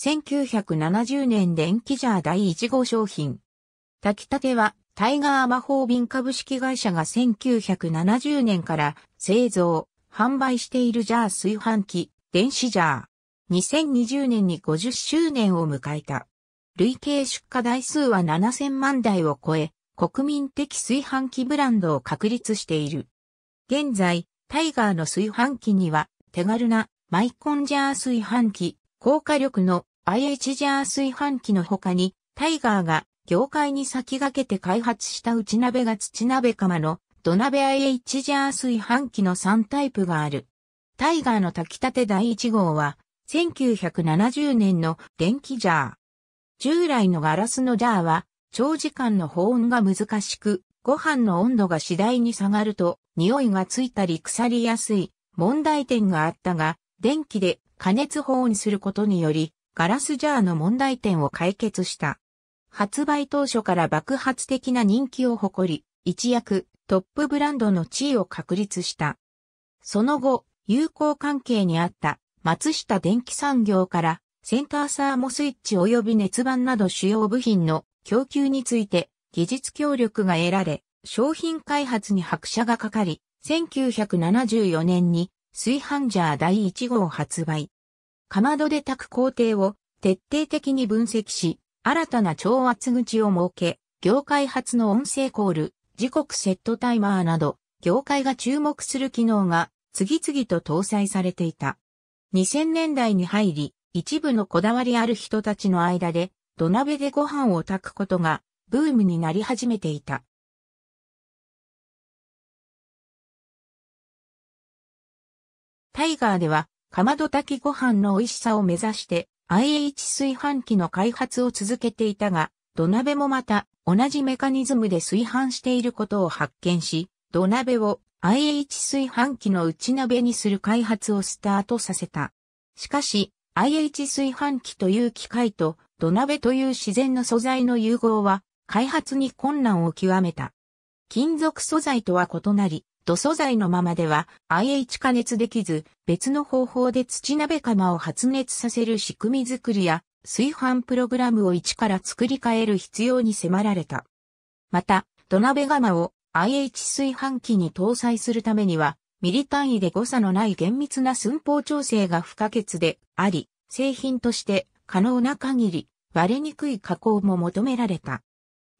1970年電気ジャー第1号商品。炊きたてはタイガー魔法瓶株式会社が1970年から製造、販売しているジャー炊飯器、電子ジャー。2020年に50周年を迎えた。累計出荷台数は7000万台を超え、国民的炊飯器ブランドを確立している。現在、タイガーの炊飯器には手軽なマイコンジャー炊飯器、高火力の IH ジャー炊飯器の他に、タイガーが業界に先駆けて開発した内鍋が土鍋釜の土鍋 IH ジャー炊飯器の3タイプがある。タイガーの炊きたて第1号は、1970年の電気ジャー。従来のガラスのジャーは、長時間の保温が難しく、ご飯の温度が次第に下がると、匂いがついたり腐りやすい問題点があったが、電気で加熱保温することにより、ガラスジャーの問題点を解決した。発売当初から爆発的な人気を誇り、一躍トップブランドの地位を確立した。その後、友好関係にあった松下電気産業からセンターサーモスイッチ及び熱板など主要部品の供給について技術協力が得られ、商品開発に拍車がかかり、1974年に炊飯ジャー第1号発売。かまどで炊く工程を徹底的に分析し、新たな調圧口を設け、業界初の音声コール、時刻セットタイマーなど、業界が注目する機能が次々と搭載されていた。2000年代に入り、一部のこだわりある人たちの間で、土鍋でご飯を炊くことがブームになり始めていた。タイガーではかまど炊きご飯の美味しさを目指して IH 炊飯器の開発を続けていたが、土鍋もまた同じメカニズムで炊飯していることを発見し、土鍋を IH 炊飯器の内鍋にする開発をスタートさせた。しかし、IH 炊飯器という機械と土鍋という自然の素材の融合は開発に困難を極めた。金属素材とは異なり、土素材のままでは IH 加熱できず、別の方法で土鍋釜を発熱させる仕組み作りや、炊飯プログラムを一から作り変える必要に迫られた。また、土鍋釜を IH 炊飯器に搭載するためには、ミリ単位で誤差のない厳密な寸法調整が不可欠であり、製品として可能な限り割れにくい加工も求められた。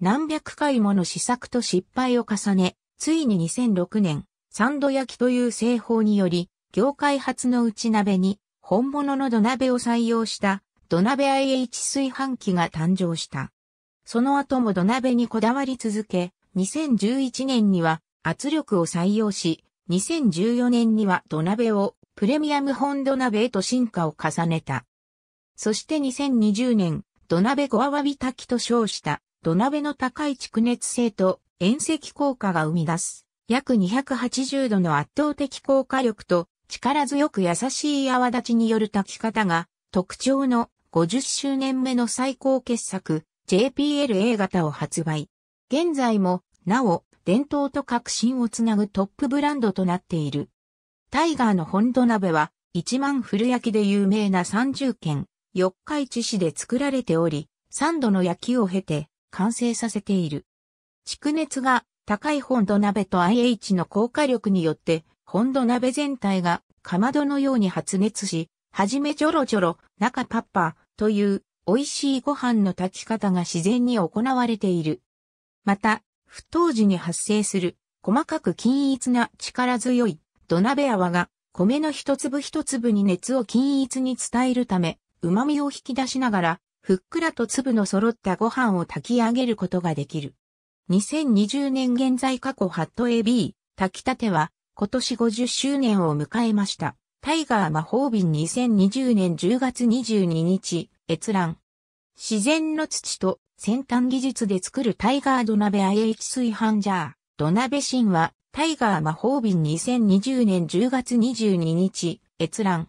何百回もの試作と失敗を重ね、ついに2006年、サンド焼きという製法により、業界初の内鍋に本物の土鍋を採用した土鍋 IH 炊飯器が誕生した。その後も土鍋にこだわり続け、2011年には圧力を採用し、2014年には土鍋をプレミアム本土鍋へと進化を重ねた。そして2020年、土鍋小わび炊きと称した土鍋の高い蓄熱性と遠赤効果が生み出す、約280度の圧倒的効果力と、力強く優しい泡立ちによる炊き方が、特徴の50周年目の最高傑作、JPLA 型を発売。現在も、なお、伝統と革新をつなぐトップブランドとなっている。タイガーの本土鍋は、一万古焼きで有名な30軒、四日市市で作られており、3度の焼きを経て完成させている。蓄熱が高い本土鍋と IH の効果力によって、本土鍋全体がかまどのように発熱し、はじめちょろちょろ、中パッパという美味しいご飯の炊き方が自然に行われている。また、沸騰時に発生する細かく均一な力強い土鍋泡が米の一粒一粒に熱を均一に伝えるため、旨味を引き出しながら、ふっくらと粒の揃ったご飯を炊き上げることができる。2020年現在過去ハット AB、炊きたては今年50周年を迎えました。タイガー魔法瓶2020年10月22日、閲覧。自然の土と先端技術で作るタイガー土鍋 IH 炊飯ジャー。土鍋芯は、タイガー魔法瓶2020年10月22日、閲覧。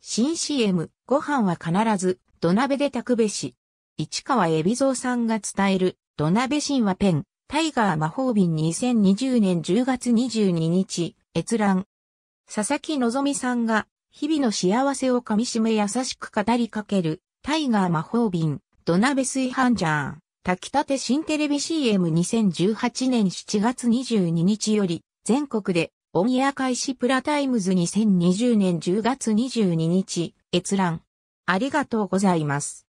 新 CM、ご飯は必ず土鍋で炊くべし。市川海老蔵さんが伝える土鍋神話ペン、タイガー魔法瓶2020年10月22日、閲覧。佐々木希さんが、日々の幸せをかみしめ優しく語りかける、タイガー魔法瓶、土鍋炊飯ジャーン、炊きたて新テレビ CM2018 年7月22日より、全国で、オンエア開始プラタイムズ2020年10月22日、閲覧。ありがとうございます。